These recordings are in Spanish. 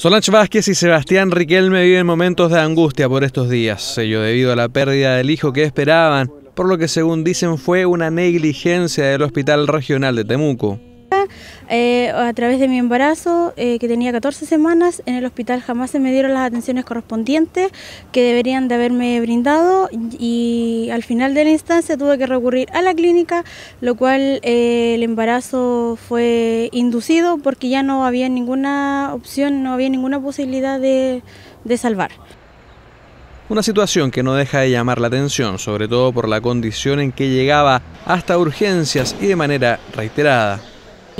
Solange Vázquez y Sebastián Riquelme viven momentos de angustia por estos días, ello debido a la pérdida del hijo que esperaban, por lo que según dicen fue una negligencia del Hospital Regional de Temuco. Eh, a través de mi embarazo, eh, que tenía 14 semanas. En el hospital jamás se me dieron las atenciones correspondientes que deberían de haberme brindado y, al final de la instancia tuve que recurrir a la clínica, lo cual eh, el embarazo fue inducido porque ya no había ninguna opción, no había ninguna posibilidad de salvar. Una situación que no deja de llamar la atención, sobre todo por la condición en que llegaba hasta urgencias y de manera reiterada.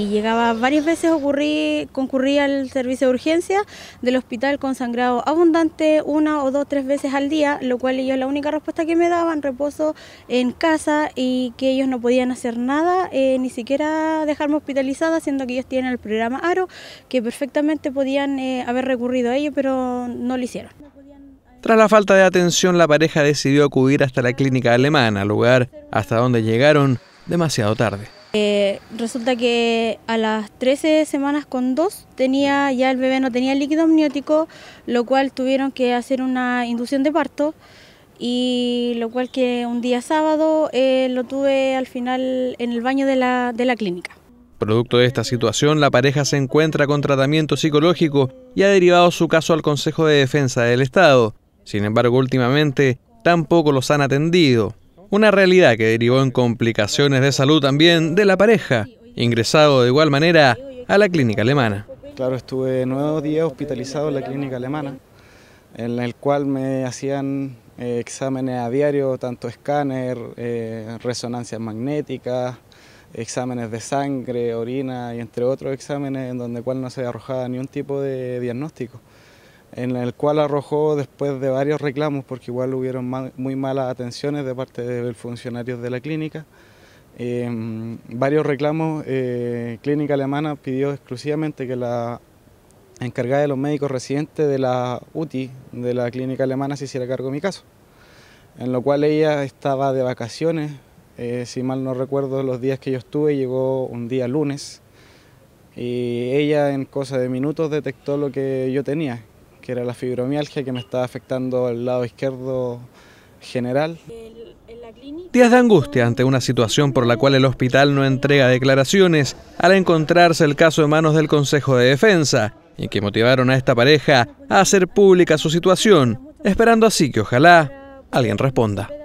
Y llegaba varias veces, ocurrí, concurría al servicio de urgencia del hospital con sangrado abundante una o dos, tres veces al día, lo cual ellos la única respuesta que me daban, reposo en casa y que ellos no podían hacer nada, eh, ni siquiera dejarme hospitalizada, siendo que ellos tienen el programa ARO, que perfectamente podían eh, haber recurrido a ello, pero no lo hicieron. Tras la falta de atención, la pareja decidió acudir hasta la clínica alemana, lugar hasta donde llegaron demasiado tarde. Eh, resulta que a las 13 semanas con 2 tenía, ya el bebé no tenía líquido amniótico, lo cual tuvieron que hacer una inducción de parto y lo cual que un día sábado eh, lo tuve al final en el baño de la, de la clínica. Producto de esta situación, la pareja se encuentra con tratamiento psicológico y ha derivado su caso al Consejo de Defensa del Estado. Sin embargo, últimamente tampoco los han atendido una realidad que derivó en complicaciones de salud también de la pareja, ingresado de igual manera a la clínica alemana. Claro, estuve nueve días hospitalizado en la clínica alemana, en el cual me hacían eh, exámenes a diario, tanto escáner, eh, resonancias magnéticas, exámenes de sangre, orina y entre otros exámenes en donde cual no se arrojaba ni un tipo de diagnóstico en el cual arrojó después de varios reclamos, porque igual hubieron muy malas atenciones de parte de funcionarios de la clínica. Em, varios reclamos, eh, Clínica Alemana pidió exclusivamente que la encargada de los médicos residentes de la UTI, de la Clínica Alemana, se hiciera cargo de mi caso, en lo cual ella estaba de vacaciones, eh, si mal no recuerdo los días que yo estuve, llegó un día lunes, y ella en cosa de minutos detectó lo que yo tenía, que era la fibromialgia que me estaba afectando al lado izquierdo general. Días de angustia ante una situación por la cual el hospital no entrega declaraciones al encontrarse el caso en manos del Consejo de Defensa y que motivaron a esta pareja a hacer pública su situación, esperando así que ojalá alguien responda.